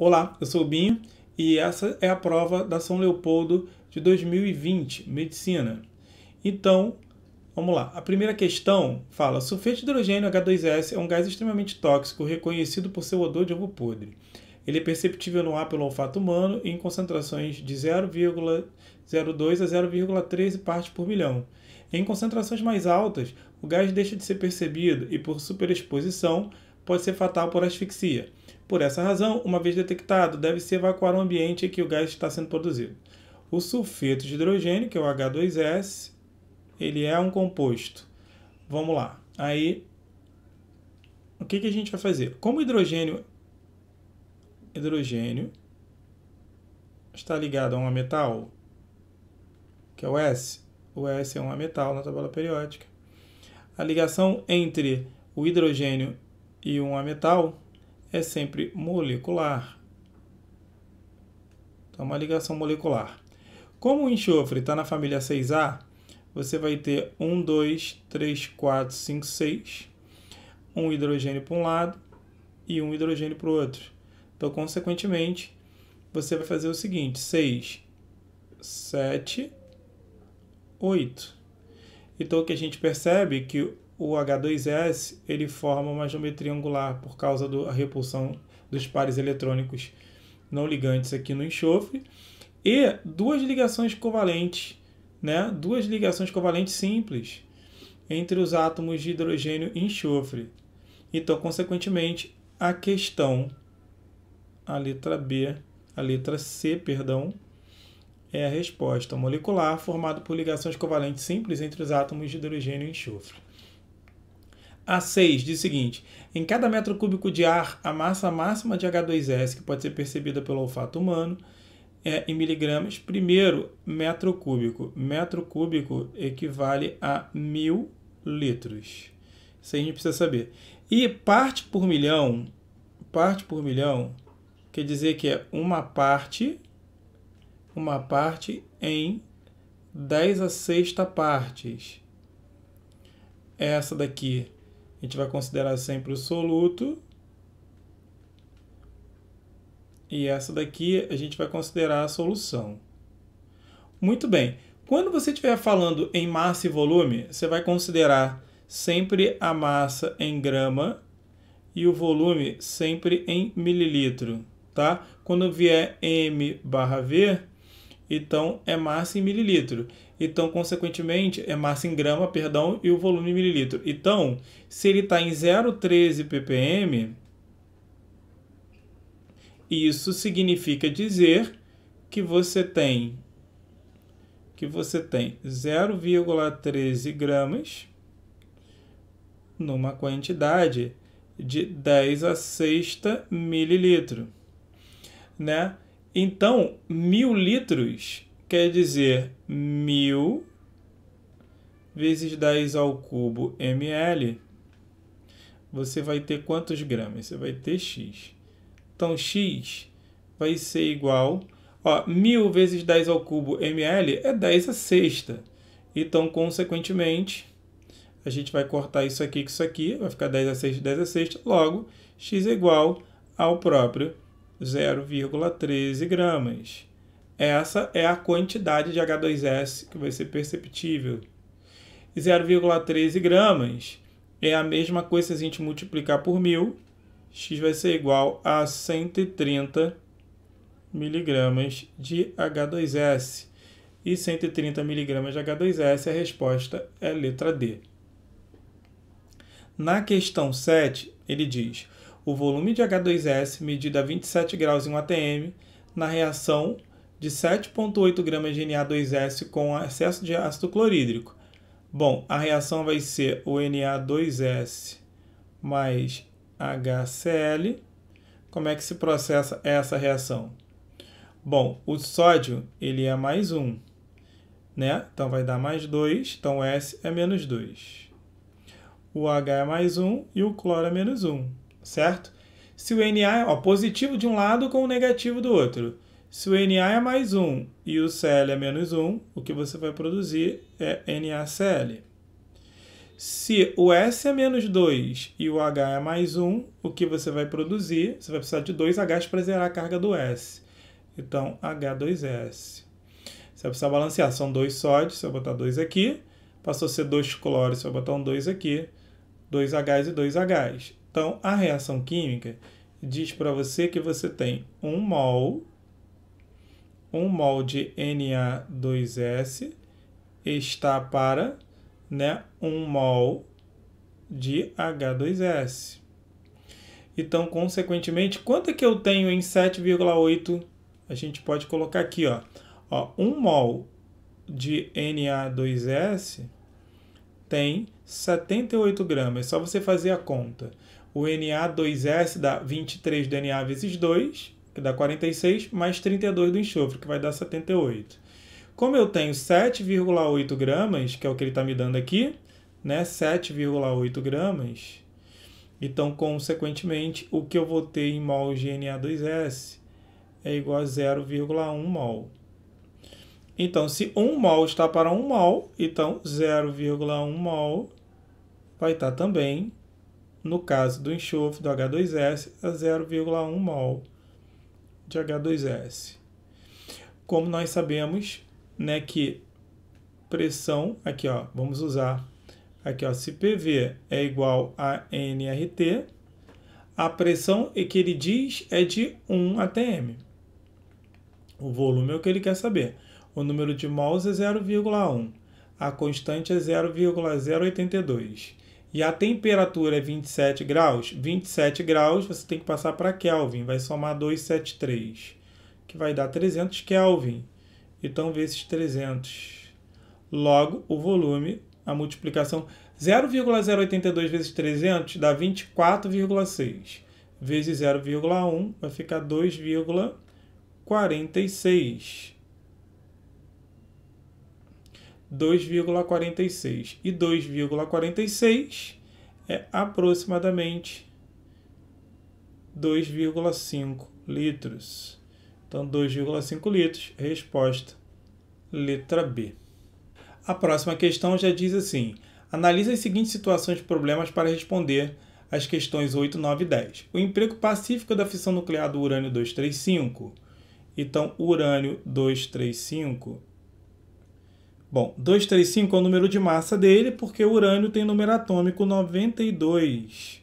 Olá, eu sou o Binho e essa é a prova da São Leopoldo de 2020, Medicina. Então, vamos lá. A primeira questão fala: sulfeto de hidrogênio H2S é um gás extremamente tóxico, reconhecido por seu odor de ovo podre. Ele é perceptível no ar pelo olfato humano em concentrações de 0,02 a 0,13 partes por milhão. Em concentrações mais altas, o gás deixa de ser percebido e, por superexposição, pode ser fatal por asfixia. Por essa razão, uma vez detectado, deve-se evacuar o ambiente em que o gás está sendo produzido. O sulfeto de hidrogênio, que é o H2S, ele é um composto. Vamos lá. Aí, o que, que a gente vai fazer? Como o hidrogênio, hidrogênio está ligado a um metal, que é o S, o S é um metal na tabela periódica. A ligação entre o hidrogênio e um metal é sempre molecular. Então, uma ligação molecular. Como o enxofre está na família 6A, você vai ter 1, 2, 3, 4, 5, 6. Um hidrogênio para um lado e um hidrogênio para o outro. Então, consequentemente, você vai fazer o seguinte: 6, 7, 8. Então, o que a gente percebe é que o H2S ele forma uma geometria angular por causa da repulsão dos pares eletrônicos não ligantes aqui no enxofre e duas ligações covalentes, né? Duas ligações covalentes simples entre os átomos de hidrogênio e enxofre. Então, consequentemente, a questão a letra B, a letra C, perdão, é a resposta molecular formada por ligações covalentes simples entre os átomos de hidrogênio e enxofre. A6 diz o seguinte: em cada metro cúbico de ar, a massa máxima de H2S, que pode ser percebida pelo olfato humano, é em miligramas. Primeiro, metro cúbico. Metro cúbico equivale a mil litros. Isso a gente precisa saber. E parte por milhão, parte por milhão, quer dizer que é uma parte, uma parte em 10 a sexta partes. Essa daqui a gente vai considerar sempre o soluto. E essa daqui a gente vai considerar a solução. Muito bem. Quando você estiver falando em massa e volume, você vai considerar sempre a massa em grama e o volume sempre em mililitro, tá? Quando vier m barra v, então é massa em mililitro. Então, consequentemente, é massa em grama, perdão, e o volume em mililitro. Então, se ele está em 0,13 ppm, isso significa dizer que você tem que você tem 0,13 gramas numa quantidade de 10 a sexta mililitro, né? Então, mil litros quer dizer mil vezes 10 ao cubo ml. Você vai ter quantos gramas? Você vai ter x. Então, x vai ser igual Ó, 1000 vezes 10 ao cubo ml é 10 a sexta. Então, consequentemente, a gente vai cortar isso aqui com isso aqui, vai ficar 10 a sexta, 10 a sexta. Logo, x é igual ao próprio 0,13 gramas. Essa é a quantidade de H2S que vai ser perceptível. 0,13 gramas é a mesma coisa se a gente multiplicar por 1.000, X vai ser igual a 130 miligramas de H2S. E 130 miligramas de H2S, a resposta é letra D. Na questão 7, ele diz: o volume de H2S, medido a 27 graus em 1 atm, na reação de 7,8 gramas de Na2S com excesso de ácido clorídrico. Bom, a reação vai ser o Na2S mais HCl. Como é que se processa essa reação? Bom, o sódio ele é mais 1, né? Então vai dar mais 2, então S é menos 2. O H é mais 1 e o cloro é menos 1 certo? Se o Na é ó, positivo de um lado com o negativo do outro. Se o Na é mais 1 e o Cl é menos 1, o que você vai produzir é NaCl. Se o S é menos 2 e o H é mais 1, o que você vai produzir? Você vai precisar de 2 Hs para zerar a carga do S. Então, H2S. Você vai precisar balancear. São dois sódios, você vai botar 2 aqui. Passou a ser 2 cloros, você vai botar um 2 aqui. 2Hs e 2Hs. Então, a reação química diz para você que você tem um mol, um mol de Na2S está para né, um mol de H2S. Então, consequentemente, quanto é que eu tenho em 7,8? A gente pode colocar aqui, ó. ó. Um mol de Na2S tem 78 gramas. É só você fazer a conta o Na2S dá 23 do Na vezes 2, que dá 46, mais 32 do enxofre, que vai dar 78. Como eu tenho 7,8 gramas, que é o que ele está me dando aqui, né? 7,8 gramas. Então, consequentemente, o que eu vou ter em mol de Na2S é igual a 0,1 mol. Então, se 1 mol está para 1 mol, então 0,1 mol vai estar tá também no caso do enxofre do H2S, a 0,1 mol de H2S. Como nós sabemos, né, que pressão, aqui ó, vamos usar aqui ó, se PV é igual a nRT, a pressão é que ele diz é de 1 atm. O volume é o que ele quer saber. O número de mols é 0,1. A constante é 0,082 e a temperatura é 27 graus, 27 graus você tem que passar para Kelvin, vai somar 273, que vai dar 300 Kelvin. Então, vezes 300. Logo, o volume, a multiplicação 0,082 vezes 300 dá 24,6. Vezes 0,1 vai ficar 2,46. 2,46. E 2,46 é aproximadamente 2,5 litros. Então, 2,5 litros, resposta letra B. A próxima questão já diz assim: analise as seguintes situações de problemas para responder às questões 8, 9 e 10. O emprego pacífico da fissão nuclear do urânio 235. Então, urânio 235 Bom, 235 é o número de massa dele, porque o urânio tem número atômico 92.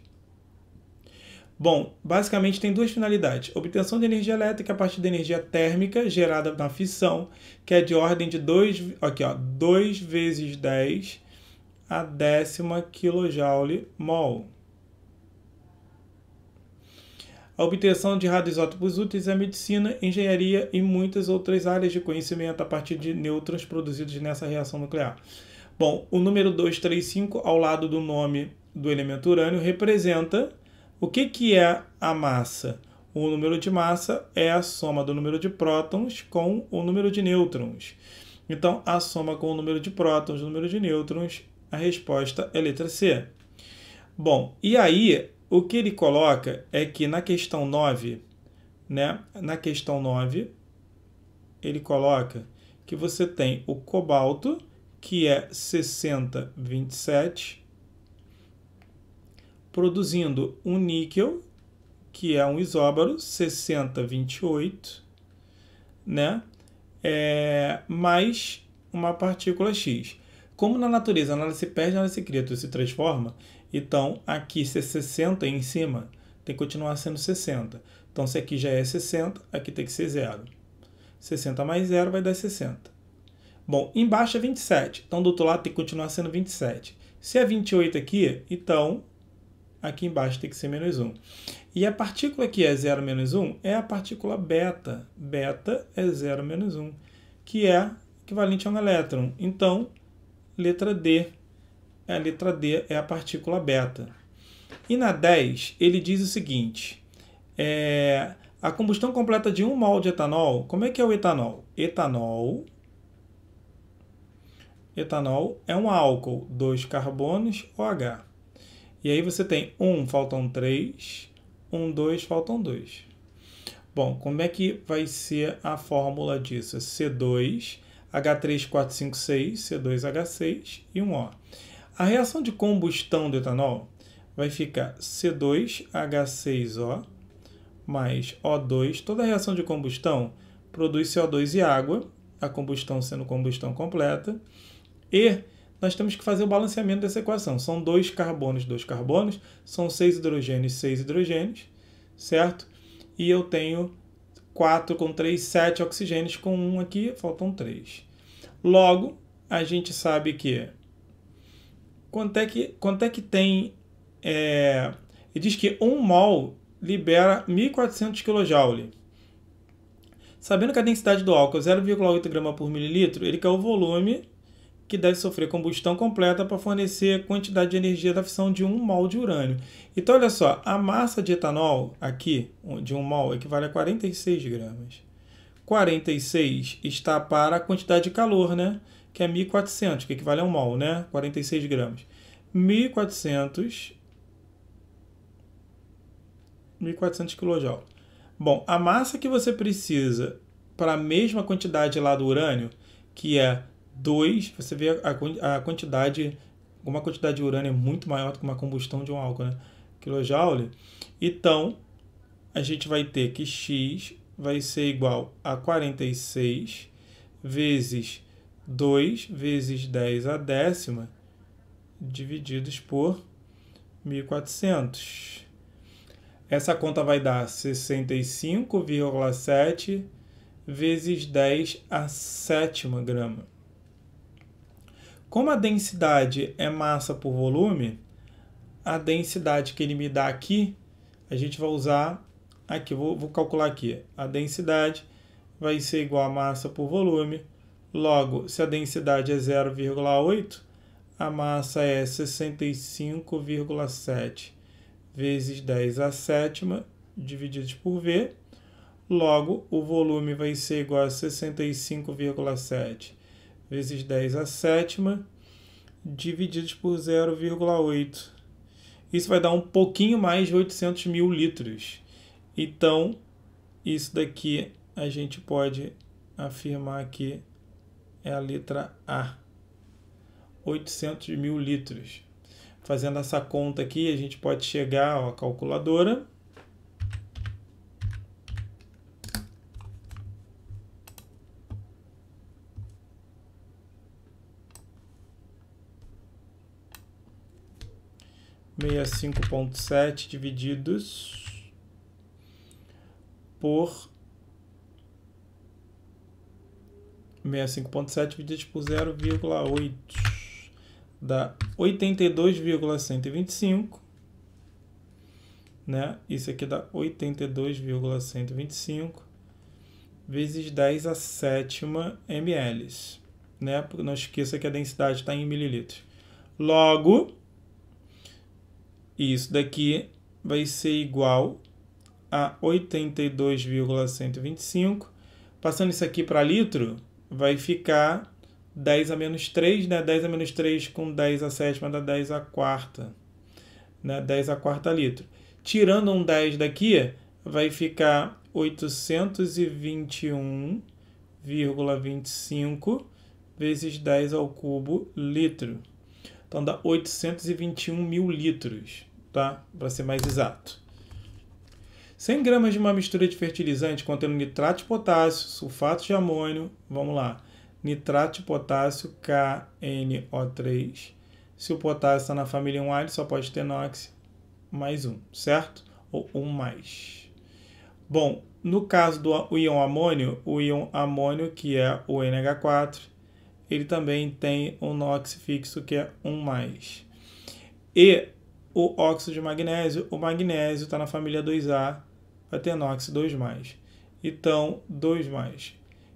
Bom, basicamente tem duas finalidades: obtenção de energia elétrica a partir da energia térmica gerada na fissão, que é de ordem de 2, aqui ó, 2 vezes 10 a décima kJ mol. A obtenção de radioisótopos úteis é medicina, engenharia e muitas outras áreas de conhecimento a partir de nêutrons produzidos nessa reação nuclear. Bom, o número 235 ao lado do nome do elemento urânio representa o que, que é a massa. O número de massa é a soma do número de prótons com o número de nêutrons. Então, a soma com o número de prótons, o número de nêutrons, a resposta é letra C. Bom, e aí o que ele coloca é que na questão 9, né, na questão 9, ele coloca que você tem o cobalto, que é 6027, produzindo um níquel, que é um isóbaro, 6028, né? É, mais uma partícula X. Como na natureza nada se perde, nada se cria, tudo se transforma, então, aqui se é 60 em cima, tem que continuar sendo 60. Então, se aqui já é 60, aqui tem que ser zero. 60 mais zero vai dar 60. Bom, embaixo é 27. Então, do outro lado tem que continuar sendo 27. Se é 28 aqui, então aqui embaixo tem que ser menos 1. E a partícula que é 0 menos 1 é a partícula beta. Beta é 0 menos 1, que é equivalente a um elétron. Então, letra D a letra D é a partícula beta. E na 10, ele diz o seguinte: é, a combustão completa de um mol de etanol, como é que é o etanol? Etanol Etanol é um álcool, dois carbonos, OH. E aí você tem um, faltam três, um, dois, faltam dois. Bom, como é que vai ser a fórmula disso? É C2, h 3456 C2, H6 e um O. A reação de combustão do etanol vai ficar C2H6O mais O2. Toda reação de combustão produz CO2 e água, a combustão sendo combustão completa. E nós temos que fazer o balanceamento dessa equação. São dois carbonos, dois carbonos, são seis hidrogênios, seis hidrogênios, certo? E eu tenho 4 com 3, 7 oxigênios, com 1 aqui, faltam 3. Logo, a gente sabe que quanto é que, quanto é que tem. É, ele diz que 1 um mol libera 1.400 kJ. Sabendo que a densidade do álcool é 0,8 grama por mililitro, ele quer o volume que deve sofrer combustão completa para fornecer a quantidade de energia da fissão de 1 um mol de urânio. Então, olha só, a massa de etanol aqui, de 1 um mol, equivale a 46 gramas. 46 está para a quantidade de calor, né? que é 1.400, que equivale a um mol, né? 46 gramas. 1.400 1.400 kJ. Bom, a massa que você precisa para a mesma quantidade lá do urânio, que é 2, você vê a, a quantidade, uma quantidade de urânio é muito maior do que uma combustão de um álcool, né? Quilojoule. Então, a gente vai ter que X vai ser igual a 46 vezes 2 vezes 10 a décima, divididos por 1.400. Essa conta vai dar 65,7 vezes 10 a sétima grama. Como a densidade é massa por volume, a densidade que ele me dá aqui, a gente vai usar aqui, vou, vou calcular aqui. A densidade vai ser igual a massa por volume Logo, se a densidade é 0,8, a massa é 65,7 vezes 10 à sétima, divididos por V. Logo, o volume vai ser igual a 65,7 vezes 10 à sétima, divididos por 0,8. Isso vai dar um pouquinho mais de 800 mil litros. Então, isso daqui a gente pode afirmar que é a letra A. 800 mil litros. Fazendo essa conta aqui, a gente pode chegar à calculadora. meia cinco ponto sete divididos por 65.7 dividido por 0,8 dá 82,125, né? Isso aqui dá 82,125 vezes 10 a sétima ml, né? Porque não esqueça que a densidade está em mililitros. Logo, isso daqui vai ser igual a 82,125. Passando isso aqui para litro, vai ficar 10 a menos 3, né? 10 a menos 3 com 10 a sétima dá 10 a quarta, né? 10 a quarta litro. Tirando um 10 daqui, vai ficar 821,25 vezes 10 ao cubo litro. Então dá 821 mil litros, tá? Para ser mais exato. 100 gramas de uma mistura de fertilizante contendo nitrato de potássio, sulfato de amônio, vamos lá, nitrato de potássio KNO3. Se o potássio está na família 1A, ele só pode ter NOx mais um, certo? Ou um mais. Bom, no caso do íon amônio, o íon amônio, que é o NH4, ele também tem um NOx fixo, que é mais. E o óxido de magnésio, o magnésio está na família 2A, vai ter NOX 2+. Então, 2+.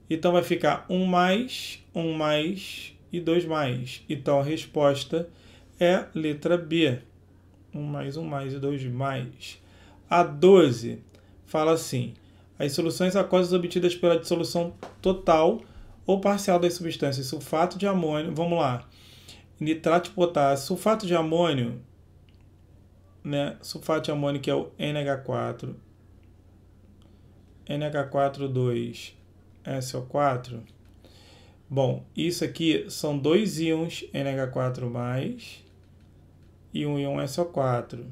Então, vai ficar 1 mais, 1 mais e 2 mais. Então, a resposta é letra B. 1 mais, 1 mais e 2 mais. A 12 fala assim, as soluções aquosas obtidas pela dissolução total ou parcial das substâncias sulfato de amônio, vamos lá, nitrato de potássio, sulfato de amônio né? Sulfato amônio que é o NH4, NH4,2SO4. Bom, isso aqui são dois íons NH4+, e um íon SO4.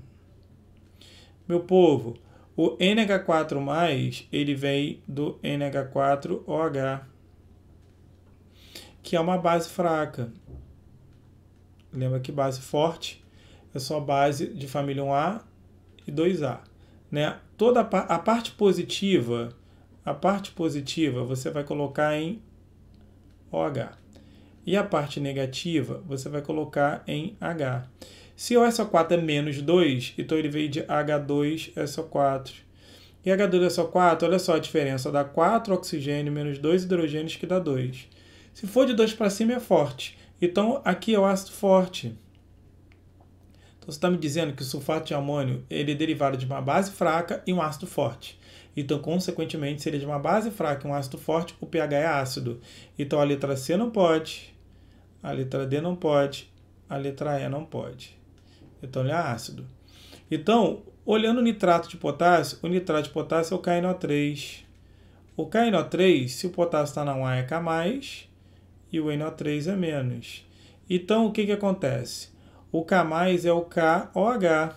Meu povo, o NH4+, ele vem do NH4OH, que é uma base fraca. Lembra que base forte é só base de família 1A e 2A. Né? Toda a, a parte positiva, a parte positiva você vai colocar em OH. E a parte negativa você vai colocar em H. Se OSO4 é menos 2, então ele veio de H2SO4. E H2SO4, olha só a diferença, dá 4 oxigênio menos 2 hidrogênios que dá 2. Se for de 2 para cima é forte, então aqui é o ácido forte. Então você está me dizendo que o sulfato de amônio ele é derivado de uma base fraca e um ácido forte. Então, consequentemente, seria de uma base fraca e um ácido forte, o pH é ácido. Então a letra C não pode, a letra D não pode, a letra E não pode. Então ele é ácido. Então, olhando o nitrato de potássio, o nitrato de potássio é o KNO3. O KNO3, se o potássio está na 1, é K+, e o NO3 é menos. Então, o que, que acontece? O K mais é o KOH.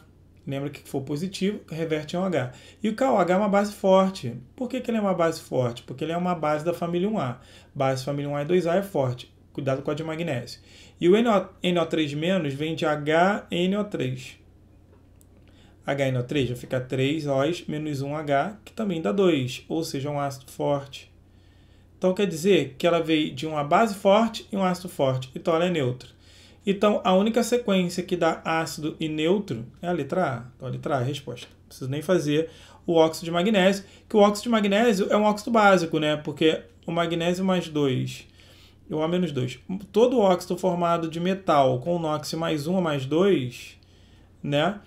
Lembra que for positivo, reverte em OH. E o KOH é uma base forte. Por que, que ele é uma base forte? Porque ele é uma base da família 1A. Base família 1A e 2A é forte. Cuidado com a de magnésio. E o NO3- vem de HNO3. HNO3 já fica 3 Os menos 1H, que também dá 2, ou seja, é um ácido forte. Então quer dizer que ela veio de uma base forte e um ácido forte, então ela é neutra. Então, a única sequência que dá ácido e neutro é a letra A. Então, a letra A é a resposta. Não preciso nem fazer o óxido de magnésio, que o óxido de magnésio é um óxido básico, né? Porque o magnésio mais 2 e o A menos 2. Todo óxido formado de metal com o NOx mais 1 um, mais 2, né?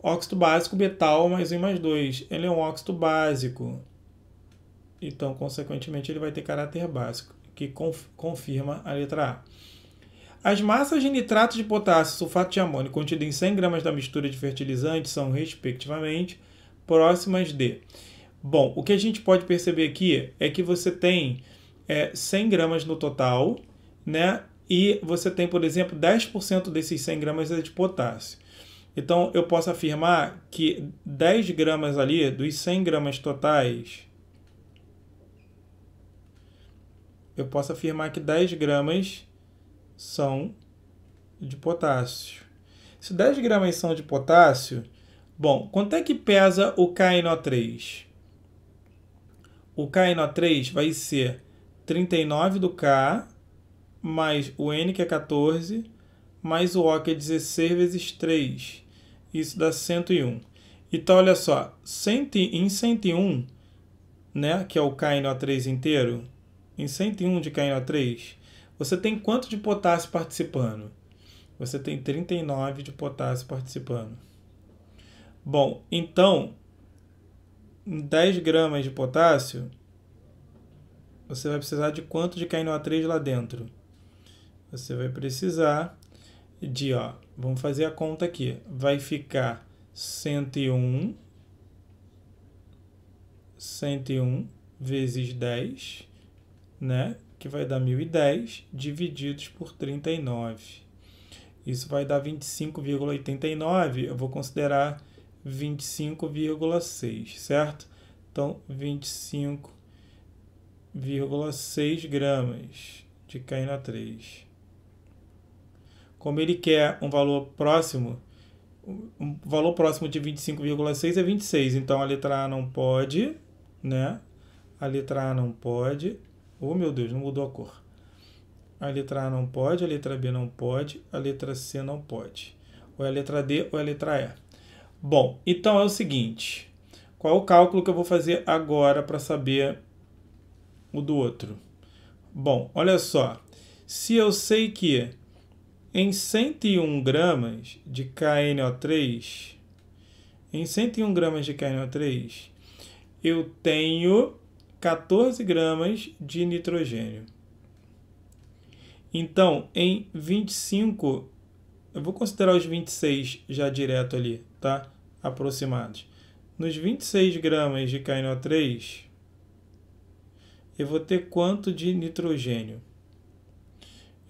Óxido básico, metal mais 1 um, mais 2. Ele é um óxido básico. Então, consequentemente, ele vai ter caráter básico, que confirma a letra A. As massas de nitrato de potássio e sulfato de amônio contidas em 100 gramas da mistura de fertilizante são, respectivamente, próximas de... Bom, o que a gente pode perceber aqui é que você tem é, 100 gramas no total, né? E você tem, por exemplo, 10% desses 100 gramas é de potássio. Então, eu posso afirmar que 10 gramas ali, dos 100 gramas totais, eu posso afirmar que 10 gramas são de potássio. Se 10 gramas são de potássio, bom, quanto é que pesa o KNO3? O KNO3 vai ser 39 do K, mais o N, que é 14, mais o O, que é 16 vezes 3. Isso dá 101. Então, olha só, em 101, né, que é o KNO3 inteiro, em 101 de KNO3, você tem quanto de potássio participando? Você tem 39 de potássio participando. Bom, então, 10 gramas de potássio, você vai precisar de quanto de KNO3 lá dentro? Você vai precisar de, ó, vamos fazer a conta aqui. Vai ficar 101 101 vezes 10, né? que vai dar 1010 divididos por 39. Isso vai dar 25,89, eu vou considerar 25,6, certo? Então, 25,6 gramas de caína 3. Como ele quer um valor próximo, um valor próximo de 25,6 é 26, então a letra A não pode, né? A letra A não pode, Oh meu Deus, não mudou a cor. A letra A não pode, a letra B não pode, a letra C não pode. Ou é a letra D ou é a letra E. Bom, então é o seguinte. Qual é o cálculo que eu vou fazer agora para saber o do outro? Bom, olha só. Se eu sei que em 101 gramas de KNO3, em 101 gramas de KNO3, eu tenho 14 gramas de nitrogênio. Então, em 25, eu vou considerar os 26 já direto ali, tá? Aproximados. Nos 26 gramas de KNO3, eu vou ter quanto de nitrogênio?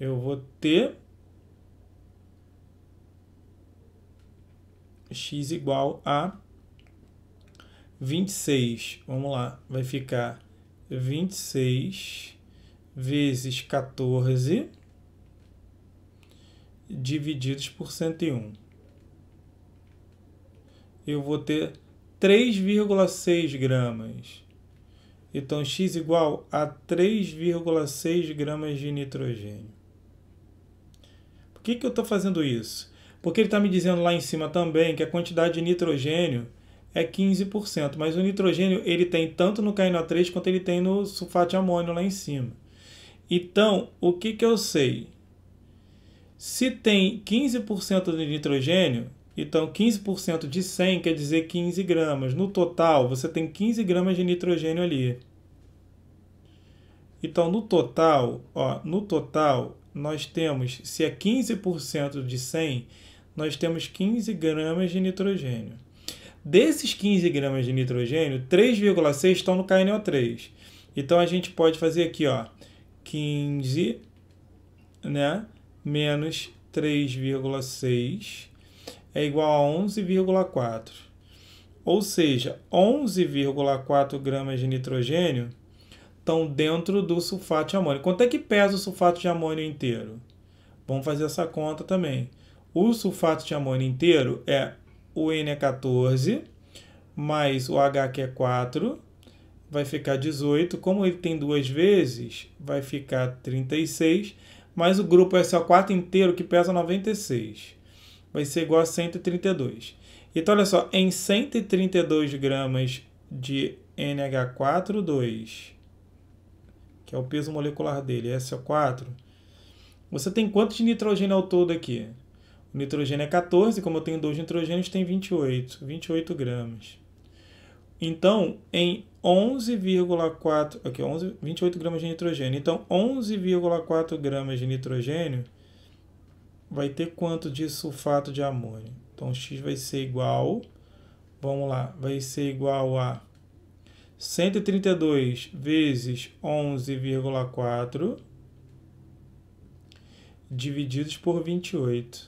Eu vou ter x igual a 26, vamos lá, vai ficar 26 vezes 14 divididos por 101. Eu vou ter 3,6 gramas. Então, x igual a 3,6 gramas de nitrogênio. Por que, que eu estou fazendo isso? Porque ele está me dizendo lá em cima também que a quantidade de nitrogênio é 15%, mas o nitrogênio ele tem tanto no KNO3 quanto ele tem no sulfato de amônio lá em cima. Então, o que, que eu sei? Se tem 15% de nitrogênio, então 15% de 100 quer dizer 15 gramas. No total, você tem 15 gramas de nitrogênio ali. Então, no total, ó, no total, nós temos, se é 15% de 100, nós temos 15 gramas de nitrogênio. Desses 15 gramas de nitrogênio, 3,6 estão no KNO3. Então a gente pode fazer aqui, ó, 15, né, menos 3,6 é igual a 11,4. Ou seja, 11,4 gramas de nitrogênio estão dentro do sulfato de amônio. Quanto é que pesa o sulfato de amônio inteiro? Vamos fazer essa conta também. O sulfato de amônio inteiro é o N é 14, mais o H que é 4, vai ficar 18. Como ele tem duas vezes, vai ficar 36, mais o grupo é SO4 inteiro, que pesa 96. Vai ser igual a 132. Então, olha só, em 132 gramas de nh 4 2, que é o peso molecular dele, SO4, você tem quanto de nitrogênio ao todo aqui? nitrogênio é 14, como eu tenho dois nitrogênios, tem 28, 28 gramas. Então, em 11,4, aqui 11, 28 gramas de nitrogênio. Então, 11,4 gramas de nitrogênio vai ter quanto de sulfato de amônio? Então, x vai ser igual, vamos lá, vai ser igual a 132 vezes 11,4 divididos por 28.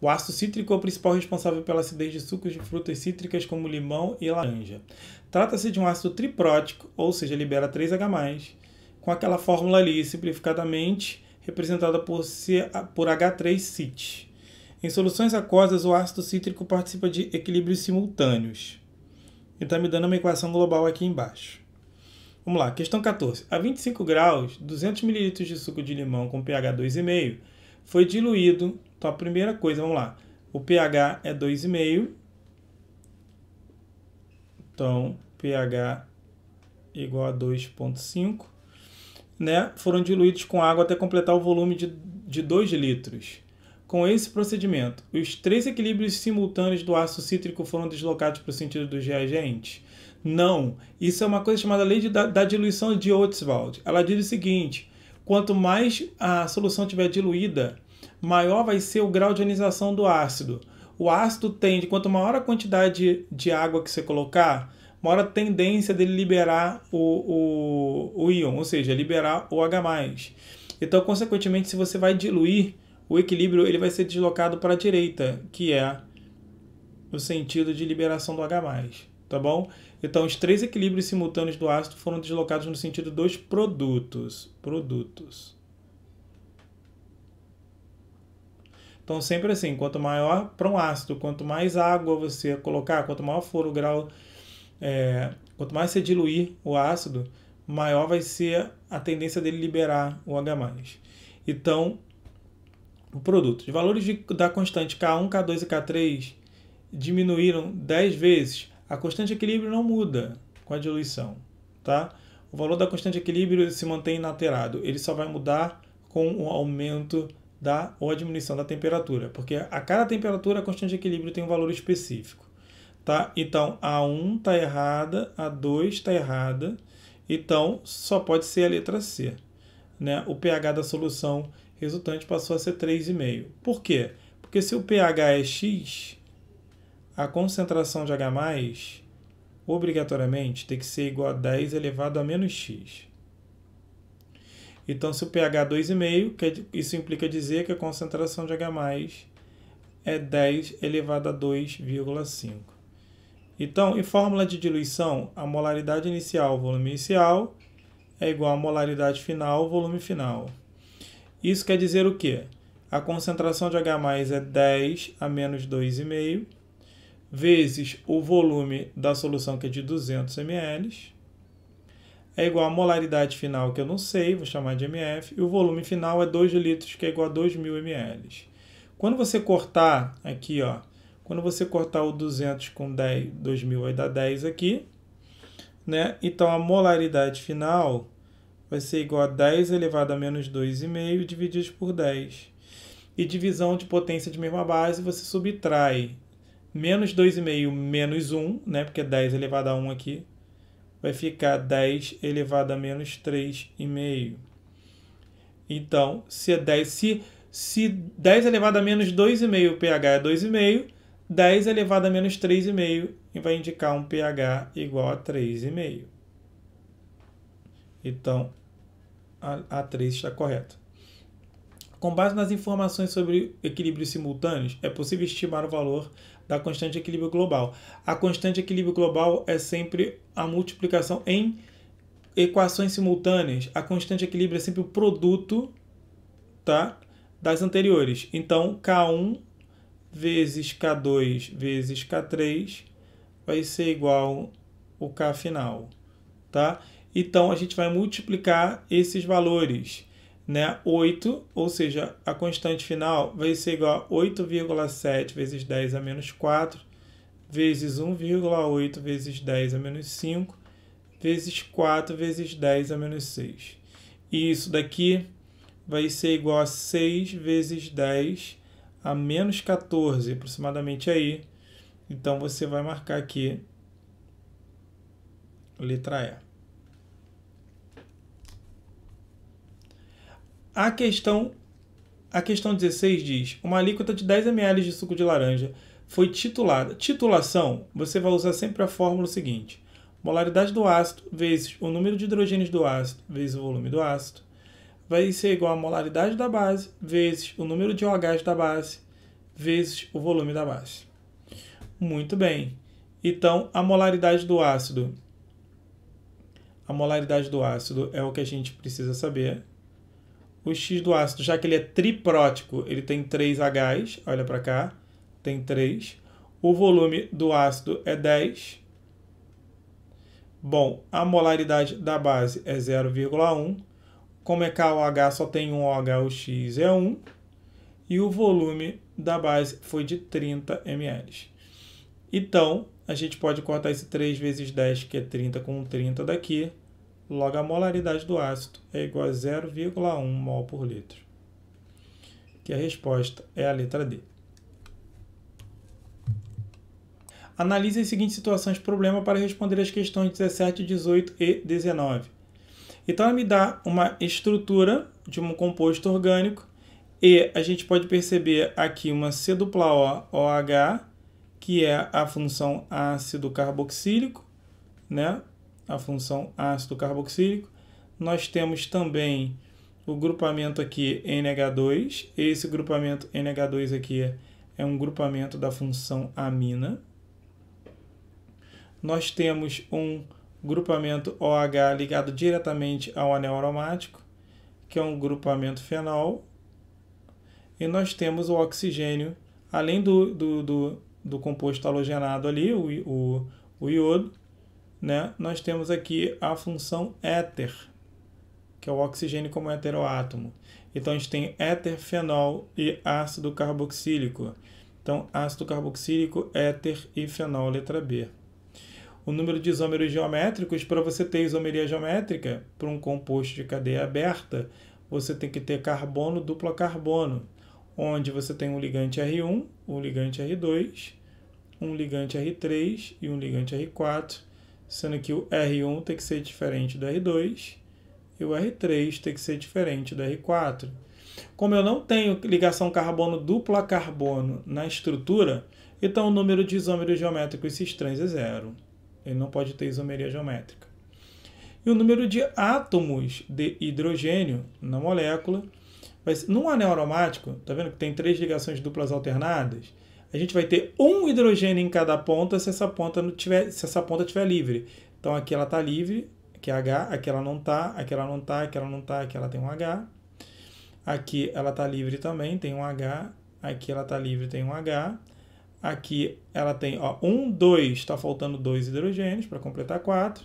O ácido cítrico é o principal responsável pela acidez de sucos de frutas cítricas como limão e laranja. Trata-se de um ácido triprótico, ou seja, libera 3H+, com aquela fórmula ali, simplificadamente, representada por, C, por H3-CIT. Em soluções aquosas, o ácido cítrico participa de equilíbrios simultâneos. E está me dando uma equação global aqui embaixo. Vamos lá, questão 14. A 25 graus, 200 ml de suco de limão com pH 2,5 foi diluído então a primeira coisa, vamos lá. O pH é 2,5. Então, pH igual a 2,5. Né? Foram diluídos com água até completar o volume de, de 2 litros. Com esse procedimento, os três equilíbrios simultâneos do ácido cítrico foram deslocados para o sentido dos reagentes? Não. Isso é uma coisa chamada lei de, da, da diluição de Otzwald. Ela diz o seguinte: quanto mais a solução estiver diluída, maior vai ser o grau de ionização do ácido. O ácido tende, quanto maior a quantidade de água que você colocar, maior a tendência dele liberar o, o, o íon, ou seja, liberar o H+. Então, consequentemente, se você vai diluir, o equilíbrio ele vai ser deslocado para a direita, que é o sentido de liberação do H+. Tá bom? Então, os três equilíbrios simultâneos do ácido foram deslocados no sentido dos produtos. Produtos. Então, sempre assim, quanto maior para um ácido, quanto mais água você colocar, quanto maior for o grau, é, quanto mais você diluir o ácido, maior vai ser a tendência dele liberar o H+. Então, o produto. Os valores de, da constante K1, K2 e K3 diminuíram 10 vezes. A constante de equilíbrio não muda com a diluição, tá? O valor da constante de equilíbrio se mantém inalterado. Ele só vai mudar com o aumento da ou a diminuição da temperatura, porque a cada temperatura a constante de equilíbrio tem um valor específico, tá? Então a 1 está errada, a 2 está errada, então só pode ser a letra C, né? O pH da solução resultante passou a ser 3,5. Por quê? Porque se o pH é X, a concentração de H+, obrigatoriamente tem que ser igual a 10 elevado a menos X. Então, se o pH é 2,5, isso implica dizer que a concentração de H+, é 10 elevado a 2,5. Então, em fórmula de diluição, a molaridade inicial, volume inicial, é igual à molaridade final, volume final. Isso quer dizer o quê? A concentração de H+, é 10 a menos 2,5, vezes o volume da solução, que é de 200 ml, é igual à molaridade final, que eu não sei, vou chamar de mf, e o volume final é 2 litros, que é igual a 2.000 ml. Quando você cortar aqui, ó, quando você cortar o 200 com 10, 2.000 vai dar 10 aqui, né? Então a molaridade final vai ser igual a 10 elevado a menos 2,5 dividido por 10. E divisão de potência de mesma base, você subtrai menos 2,5 menos 1, né? Porque 10 elevado a 1 aqui, vai ficar 10 elevado a menos 3,5. Então, se é 10, se, se 10 elevado a menos 2,5, pH é 2,5, 10 elevado a menos 3,5 vai indicar um pH igual a 3,5. Então, a, a 3 está correta. Com base nas informações sobre equilíbrios simultâneos, é possível estimar o valor da constante equilíbrio global. A constante equilíbrio global é sempre a multiplicação em equações simultâneas. A constante equilíbrio é sempre o produto tá, das anteriores. Então, K1 vezes K2 vezes K3 vai ser igual o K final, tá? Então, a gente vai multiplicar esses valores né, 8, ou seja, a constante final vai ser igual a 8,7 vezes 10 a menos 4, vezes 1,8 vezes 10 a menos 5, vezes 4 vezes 10 a menos 6. E isso daqui vai ser igual a 6 vezes 10 a menos 14, aproximadamente aí. Então, você vai marcar aqui a letra E. A questão, a questão 16 diz: uma alíquota de 10 ml de suco de laranja foi titulada. Titulação, você vai usar sempre a fórmula seguinte: molaridade do ácido vezes o número de hidrogênios do ácido vezes o volume do ácido vai ser igual à molaridade da base vezes o número de OH da base vezes o volume da base. Muito bem. Então, a molaridade do ácido a molaridade do ácido é o que a gente precisa saber o X do ácido, já que ele é triprótico, ele tem 3 Hs, olha para cá, tem 3. O volume do ácido é 10. Bom, a molaridade da base é 0,1. Como é KOH, só tem um OH, o X é 1. E o volume da base foi de 30 ml. Então, a gente pode cortar esse 3 vezes 10, que é 30, com 30 daqui. Logo, a molaridade do ácido é igual a 0,1 mol por litro, que a resposta é a letra D. Analise as seguintes situações de problema para responder as questões 17, 18 e 19. Então, ela me dá uma estrutura de um composto orgânico e a gente pode perceber aqui uma C dupla O, OH, que é a função ácido carboxílico, né? a função ácido carboxílico. Nós temos também o grupamento aqui NH2. Esse grupamento NH2 aqui é, é um grupamento da função amina. Nós temos um grupamento OH ligado diretamente ao anel aromático, que é um grupamento fenol. E nós temos o oxigênio, além do, do, do, do composto halogenado ali, o, o, o iodo, né, nós temos aqui a função éter, que é o oxigênio como heteroátomo. Então a gente tem éter, fenol e ácido carboxílico. Então, ácido carboxílico, éter e fenol, letra B. O número de isômeros geométricos, para você ter isomeria geométrica, para um composto de cadeia aberta, você tem que ter carbono, dupla carbono, onde você tem um ligante R1, um ligante R2, um ligante R3 e um ligante R4 sendo que o R1 tem que ser diferente do R2 e o R3 tem que ser diferente do R4. Como eu não tenho ligação carbono-dupla carbono na estrutura, então o número de isômeros geométricos cis-trans é zero. Ele não pode ter isomeria geométrica. E o número de átomos de hidrogênio na molécula. mas num anel aromático, tá vendo que tem três ligações duplas alternadas? a gente vai ter um hidrogênio em cada ponta se essa ponta não tiver, se essa ponta tiver livre. Então aqui ela está livre, que é H, aqui ela não está, aqui ela não está, aqui ela não está, aqui ela tem um H. Aqui ela está livre também, tem um H. Aqui ela está livre, tem um H. Aqui ela tem ó, um, dois, está faltando dois hidrogênios para completar quatro.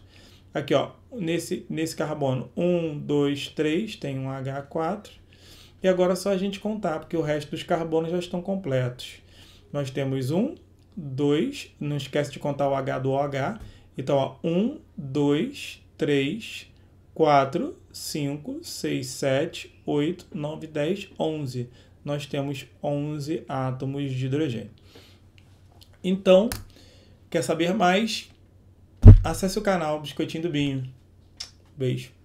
Aqui, ó, nesse, nesse carbono, um, dois, três, tem um H4. E agora é só a gente contar, porque o resto dos carbonos já estão completos nós temos 1, 2, não esquece de contar o H do OH. Então, ó, 1, 2, 3, 4, 5, 6, 7, 8, 9, 10, 11. Nós temos 11 átomos de hidrogênio. Então, quer saber mais? Acesse o canal Biscoitinho do Binho. Beijo.